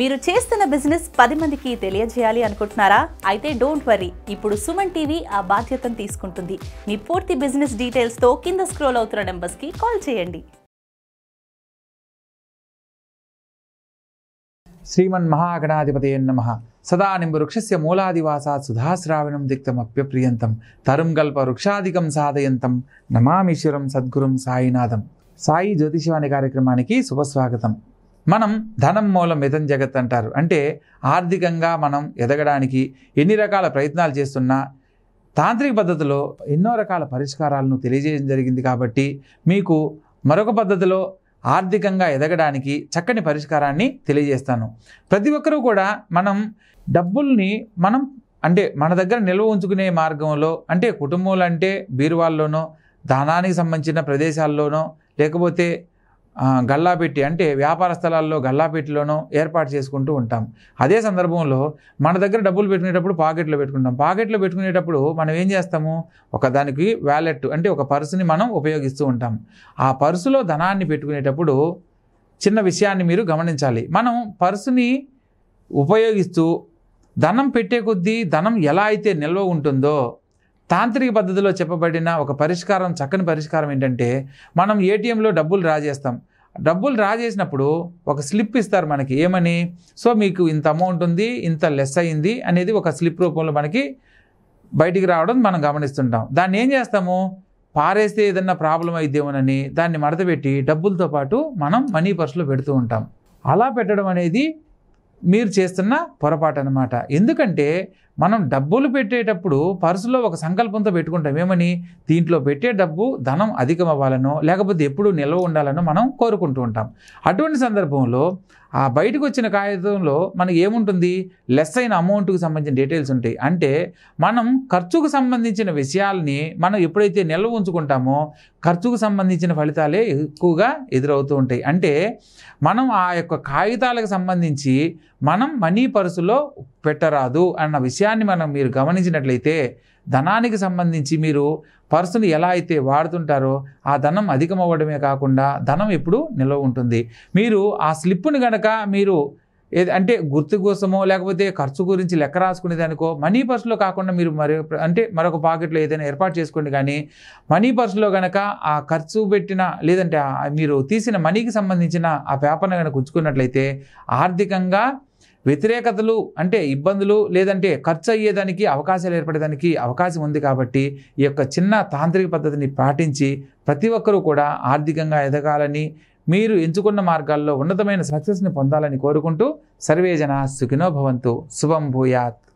మీరు చేస్తున్న బిజినెస్ పది మందికి తెలియజేయాలి అనుకుంటున్నారా అయితే డోంట్ వరీ ఇప్పుడు సుమన్ టీవీ ఆ బాధ్యతను తీసుకుంటుంది మీ పూర్తి బిజినెస్ డీటెయిల్స్తో కింద స్క్రోల్ అవుతున్న నెంబర్స్కి కాల్ చేయండి శ్రీమన్ మహాగణాధిపతి నమ సదా నింబవృక్షస్య మూలాదివాసాత్ సుధాశ్రావణం దిక్తం అప్యప్రియంతం తరుం గల్ప వృక్షాధికం సాధయంతం నమామీశ్వరం సద్గురం సాయినాథం సాయి జ్యోతిషవాణి కార్యక్రమానికి శుభస్వాగతం మనం ధనం మూలం మిథం జగత్ అంటారు అంటే ఆర్థికంగా మనం ఎదగడానికి ఎన్ని రకాల ప్రయత్నాలు చేస్తున్నా తాంత్రిక పద్ధతిలో ఎన్నో రకాల పరిష్కారాలను తెలియజేయడం జరిగింది కాబట్టి మీకు మరొక పద్ధతిలో ఆర్థికంగా ఎదగడానికి చక్కని పరిష్కారాన్ని తెలియజేస్తాను ప్రతి ఒక్కరూ కూడా మనం డబ్బుల్ని మనం అంటే మన దగ్గర నిల్వ ఉంచుకునే మార్గంలో అంటే కుటుంబంలో అంటే బీరువాల్లోనో దానానికి సంబంధించిన ప్రదేశాల్లోనో లేకపోతే గల్లాపెట్టి అంటే వ్యాపార స్థలాల్లో గల్లాపెట్టిలోనో ఏర్పాటు చేసుకుంటూ ఉంటాం అదే సందర్భంలో మన దగ్గర డబ్బులు పెట్టుకునేటప్పుడు పాకెట్లో పెట్టుకుంటాం పాకెట్లో పెట్టుకునేటప్పుడు మనం ఏం చేస్తాము ఒక దానికి వ్యాలెట్ అంటే ఒక పర్సుని మనం ఉపయోగిస్తూ ఉంటాం ఆ పర్సులో ధనాన్ని పెట్టుకునేటప్పుడు చిన్న విషయాన్ని మీరు గమనించాలి మనం పర్సుని ఉపయోగిస్తూ ధనం పెట్టే కొద్దీ ధనం ఎలా అయితే నిల్వ ఉంటుందో తాంత్రిక పద్ధతిలో చెప్పబడిన ఒక పరిష్కారం చక్కని పరిష్కారం ఏంటంటే మనం ఏటీఎంలో డబ్బులు డ్రా చేస్తాం డబ్బులు డ్రా చేసినప్పుడు ఒక స్లిప్ ఇస్తారు మనకి ఏమని సో మీకు ఇంత అమౌంట్ ఉంది ఇంత లెస్ అయింది అనేది ఒక స్లిప్ రూపంలో మనకి బయటికి రావడం మనం గమనిస్తుంటాం దాన్ని ఏం చేస్తాము పారేస్తే ఏదన్నా ప్రాబ్లం అయిద్దేమోనని దాన్ని మడతపెట్టి డబ్బులతో పాటు మనం మనీ పర్సులో పెడుతూ ఉంటాం అలా పెట్టడం అనేది మీరు చేస్తున్న పొరపాటు అనమాట ఎందుకంటే మనం డబ్బులు పెట్టేటప్పుడు పర్సులో ఒక సంకల్పంతో పెట్టుకుంటాం ఏమని దీంట్లో పెట్టే డబ్బు ధనం అధికం అవ్వాలనో లేకపోతే ఎప్పుడు నిల్వ ఉండాలనో మనం కోరుకుంటూ ఉంటాం అటువంటి సందర్భంలో ఆ బయటకు వచ్చిన కాగితంలో మనకి ఏముంటుంది లెస్ అయిన అమౌంట్కి సంబంధించిన డీటెయిల్స్ ఉంటాయి అంటే మనం ఖర్చుకు సంబంధించిన విషయాల్ని మనం ఎప్పుడైతే నిల్వ ఉంచుకుంటామో ఖర్చుకు సంబంధించిన ఫలితాలే ఎక్కువగా ఎదురవుతూ ఉంటాయి అంటే మనం ఆ యొక్క కాగితాలకు సంబంధించి మనం మనీ పర్సులో పెట్టరాదు అన్న విషయాన్ని విషయాన్ని మనం మీరు గమనించినట్లయితే ధనానికి సంబంధించి మీరు పర్సును ఎలా అయితే వాడుతుంటారో ఆ ధనం అధికమవ్వడమే కాకుండా ధనం ఎప్పుడు నిల్వ ఉంటుంది మీరు ఆ స్లిప్పుని గనక మీరు ఏది అంటే గుర్తు కోసమో లేకపోతే ఖర్చు గురించి లెక్క రాసుకునే దానికో మనీ పర్సులో కాకుండా మీరు మరి అంటే మరొక పాకెట్లో ఏదైనా ఏర్పాటు చేసుకోండి కానీ మనీ పర్సులో కనుక ఆ ఖర్చు పెట్టిన లేదంటే మీరు తీసిన మనీకి సంబంధించిన ఆ పేపర్ను కనుక ఉంచుకున్నట్లయితే ఆర్థికంగా వ్యతిరేకతలు అంటే ఇబ్బందులు లేదంటే ఖర్చు అయ్యేదానికి అవకాశాలు ఏర్పడేదానికి అవకాశం ఉంది కాబట్టి ఈ యొక్క చిన్న తాంత్రిక పద్ధతిని పాటించి ప్రతి ఒక్కరూ కూడా ఆర్థికంగా ఎదగాలని మీరు ఎంచుకున్న మార్గాల్లో ఉన్నతమైన సక్సెస్ని పొందాలని కోరుకుంటూ సర్వేజన సుఖినోభవంతు శుభం భూయాత్